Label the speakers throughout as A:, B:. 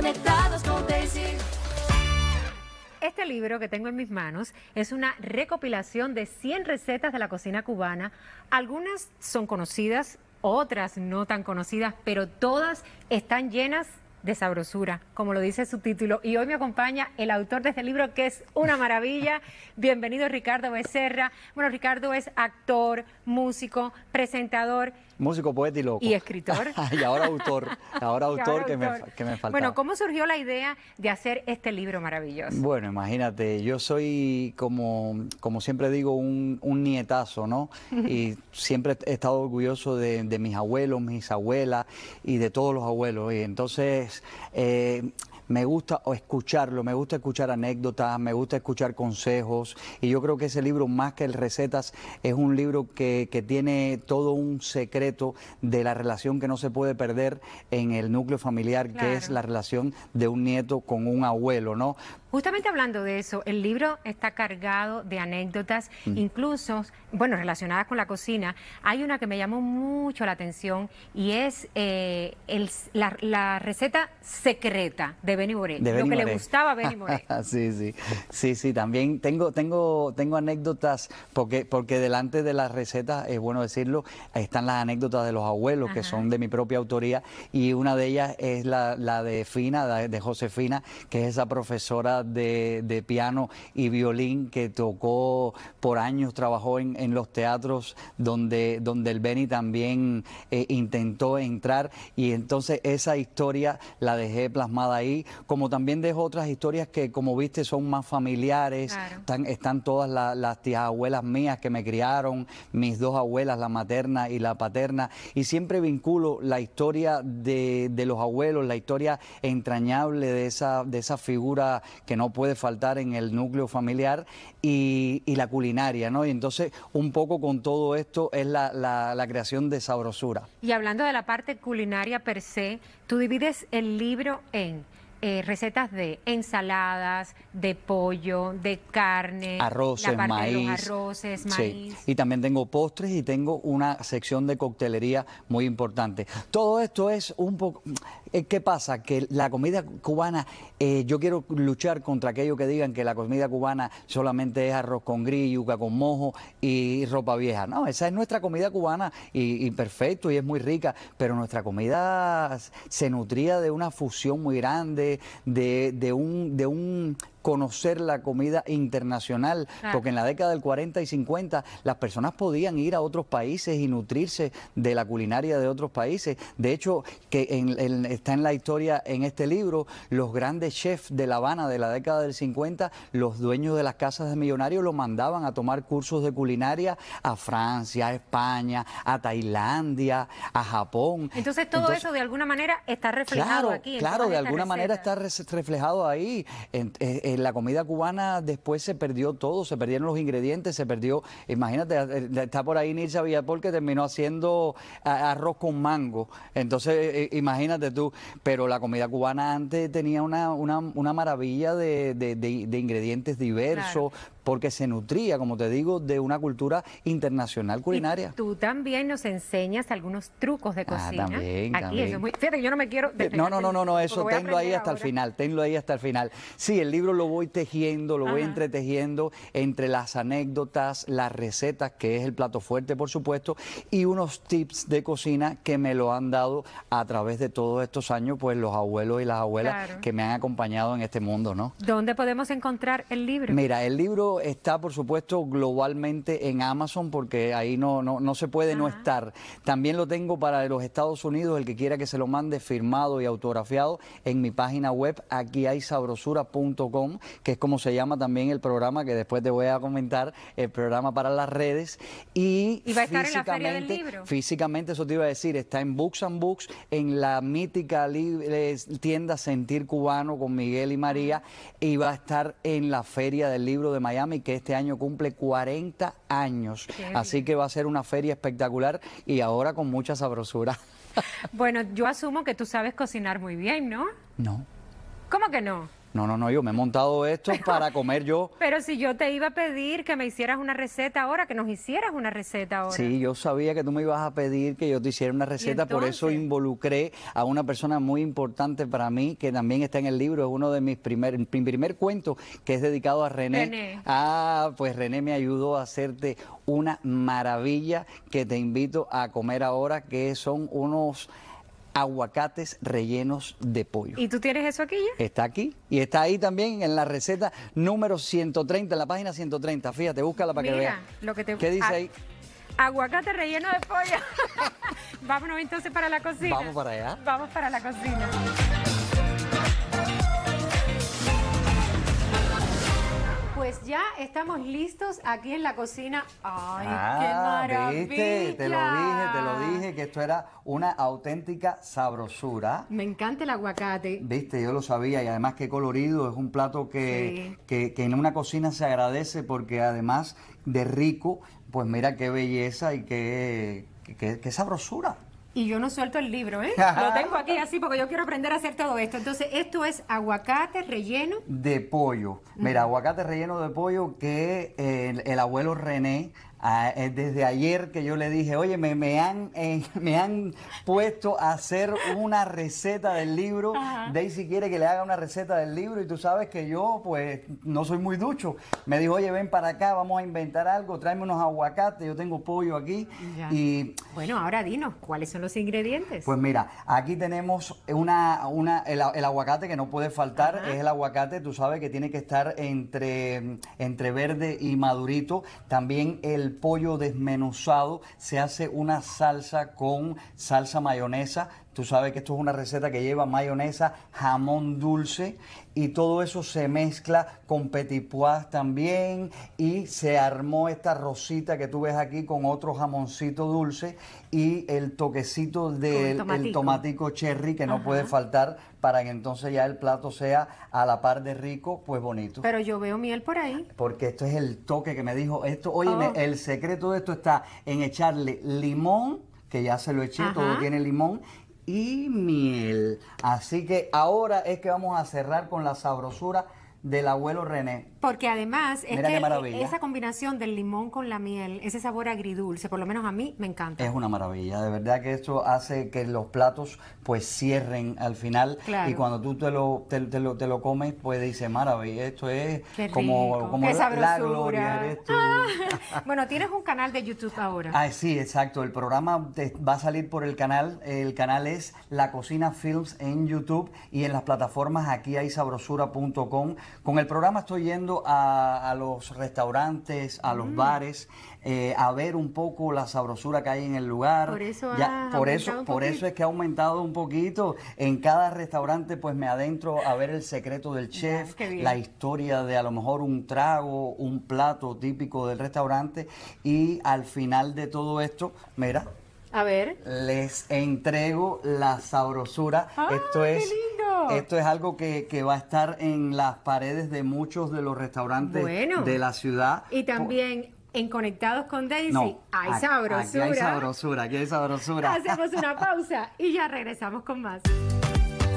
A: Conectados Este libro que tengo en mis manos es una recopilación de 100 recetas de la cocina cubana. Algunas son conocidas, otras no tan conocidas, pero todas están llenas de sabrosura, como lo dice su título. Y hoy me acompaña el autor de este libro, que es una maravilla. Bienvenido Ricardo Becerra. Bueno, Ricardo es actor, músico, presentador
B: Músico, poeta y loco. Y escritor. y ahora autor, ahora autor, que, Me, que, Bueno,
A: ¿cómo surgió la idea de hacer este libro maravilloso?
B: Bueno, imagínate, yo soy, como, como siempre digo, un, nietazo, ¿no? y siempre he estado orgulloso de, mis abuelos, mis abuelas y de todos los abuelos. Y entonces... Eh, me gusta escucharlo, me gusta escuchar anécdotas, me gusta escuchar consejos y yo creo que ese libro, más que el recetas, es un libro que, que tiene todo un secreto de la relación que no se puede perder en el núcleo familiar, que es la relación de un nieto con un abuelo, ¿no?
A: Justamente hablando de eso, el libro está cargado de anécdotas, mm. incluso, bueno, relacionadas con la cocina. Hay una que me llamó mucho la atención y es eh, la, receta secreta de Benny Moré, lo que le gustaba a Benny
B: sí, sí, sí, sí, también tengo, tengo, tengo anécdotas, porque, porque delante de las recetas, es bueno decirlo, están las anécdotas de los abuelos, que son de mi propia autoría, y una de ellas es la, de Fina, de Josefina, que es esa profesora de, piano y violín que tocó por años, trabajó en, los teatros donde, donde el Beni también eh, intentó entrar y entonces esa historia la dejé plasmada ahí, como también dejo otras historias que como viste son más familiares, están, todas las tías abuelas mías que me criaron, mis dos abuelas, la materna y la paterna, y siempre vinculo la historia de, los abuelos, la historia entrañable de esa, de esa figura que no puede faltar en el núcleo familiar y, la culinaria, ¿no? Y entonces un poco con todo esto es la, la creación de sabrosura.
A: Y hablando de la parte culinaria per se, tú divides el libro en eh, recetas de ensaladas, de pollo, de carne, arroz, maíz, maíz.
B: Y también tengo postres y tengo una sección de coctelería muy importante. Todo esto es un poco. Eh, ¿Qué pasa? Que la comida cubana, eh, yo quiero luchar contra aquello que digan que la comida cubana solamente es arroz con gris, yuca con mojo y ropa vieja. No, esa es nuestra comida cubana y perfecto y es muy rica, pero nuestra comida se nutría de una fusión muy grande de, de, un, de un conocer la comida internacional, porque en la década del 40 y 50 las personas podían ir a otros países y nutrirse de la culinaria de otros países. De hecho, que está en la historia en este libro, los grandes chefs de La Habana de la década del 50, los dueños de las casas de millonarios los mandaban a tomar cursos de culinaria a Francia, a España, a Tailandia, a Japón. Entonces todo eso
A: de alguna manera está reflejado aquí. Claro, de alguna manera
B: está reflejado ahí. Eh, eh, la comida cubana después se perdió todo, se perdieron los ingredientes, se perdió, imagínate, eh, está por ahí Nilsa Villapol que terminó haciendo eh, arroz con mango, entonces eh, imagínate tú, pero la comida cubana antes tenía una, maravilla de, ingredientes diversos, porque se nutría, como te digo, de una cultura internacional culinaria.
A: tú también nos enseñas algunos trucos de ah, cocina. Ah,
B: también, Aquí Eso
A: es Fíjate, yo no me quiero... Eh, no, no, no, no, eso tenlo ahí hasta
B: el final, tenlo ahí hasta el final. Sí, el libro lo voy tejiendo, lo voy entretejiendo entre las anécdotas, las recetas, que es el plato fuerte, por supuesto, y unos tips de cocina que me lo han dado a través de todos estos años, pues los abuelos y las abuelas que me han acompañado en este mundo, ¿no?
A: ¿Dónde podemos encontrar el libro? Mira,
B: el libro está, por supuesto, globalmente en Amazon, porque ahí no, no, se puede no estar. También lo tengo para los Estados Unidos, el que quiera que se lo mande firmado y autografiado en mi página web, aquí hay sabrosura.com, que es como se llama también el programa, que después te voy a comentar, el programa para las redes. Y, ¿Y va a estar en la feria del libro. Físicamente, eso te iba a decir, está en Books and Books, en la mítica tienda Sentir Cubano con Miguel y María, y va a estar en la feria del libro de Miami y que este año cumple 40 años. Así que va a ser una feria espectacular y ahora con mucha sabrosura.
A: Bueno, yo asumo que tú sabes cocinar muy bien, ¿no? No. ¿Cómo que no?
B: No, no, no, yo me he montado esto para comer yo.
A: Pero si yo te iba a pedir que me hicieras una receta ahora, que nos hicieras una receta ahora. Sí,
B: yo sabía que tú me ibas a pedir que yo te hiciera una receta, por eso involucré a una persona muy importante para mí, que también está en el libro, es uno de mis primer, mi primer cuento, que es dedicado a René. René. Ah, pues René me ayudó a hacerte una maravilla que te invito a comer ahora, que son unos aguacates rellenos de pollo.
A: ¿Y tú tienes eso aquí
B: ya? Está aquí y está ahí también en la receta número 130, en la página 130. Fíjate, búscala para que veas.
A: lo que te... ¿Qué dice ahí? Aguacate relleno de pollo. Vámonos entonces para la cocina. Vamos para allá. Vamos para la cocina. pues ya estamos listos aquí en la cocina. ¡Ay, qué maravilla! Ah, te lo dije,
B: te lo dije, que esto era una auténtica sabrosura.
A: Me encanta el aguacate.
B: Viste, yo lo sabía y además qué colorido. Es un plato que, en una cocina se agradece porque además de rico, pues mira qué belleza y qué, qué sabrosura
A: y yo no suelto el libro, ¿eh? Lo tengo aquí así porque yo quiero aprender a hacer todo esto. Entonces, esto es aguacate relleno
B: de pollo. Mira, aguacate relleno de pollo que el, abuelo René eh, desde ayer que yo le dije, oye, me, han, eh, me han puesto a hacer una receta del libro. Daisy quiere que le haga una receta del libro y tú sabes que yo, pues, no soy muy ducho. Me dijo, oye, ven para acá, vamos a inventar algo, tráeme unos aguacates, yo tengo pollo aquí. Y, bueno, ahora dinos, ¿cuáles son los ingredientes? Pues mira, aquí tenemos una, una el, aguacate que no puede faltar, es el aguacate, tú sabes que tiene que estar entre, entre verde y madurito. También el pollo desmenuzado, se hace una salsa con salsa mayonesa, Tú sabes que esto es una receta que lleva mayonesa, jamón dulce y todo eso se mezcla con petit pois también y se armó esta rosita que tú ves aquí con otro jamoncito dulce y el toquecito del tomatico. cherry que no puede faltar para que entonces ya el plato sea a la par de rico, pues bonito.
A: Pero yo veo miel por ahí.
B: Porque esto es el toque que me dijo esto. Oye, oh. el secreto de esto está en echarle limón, que ya se lo eché, todo tiene limón, y miel. Así que ahora es que vamos a cerrar con la sabrosura del abuelo René.
A: Porque además es esa combinación del limón con la miel, ese sabor agridulce, por lo menos a mí me encanta. Es
B: una maravilla, de verdad que esto hace que los platos pues cierren al final y cuando tú te lo, te, lo, comes pues dice maravilla, esto es como, la gloria.
A: bueno, tienes un canal de YouTube ahora. Ah,
B: sí, exacto, el programa va a salir por el canal, el canal es La Cocina Films en YouTube y en las plataformas aquí hay sabrosura.com con el programa estoy yendo a, los restaurantes, a los mm. bares, eh, a ver un poco la sabrosura que hay en el lugar. Por eso, ya, por, eso, por eso es que ha aumentado un poquito. En cada restaurante pues me adentro a ver el secreto del chef, la historia de a lo mejor un trago, un plato típico del restaurante y al final de todo esto, mira, a ver. Les entrego la sabrosura. Esto es esto es algo que, va a estar en las paredes de muchos de los restaurantes de la ciudad.
A: Y también en Conectados con Daisy hay sabrosura. Aquí hay
B: sabrosura, aquí hay sabrosura. Hacemos
A: una pausa y ya regresamos con más.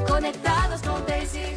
A: Conectados con Daisy.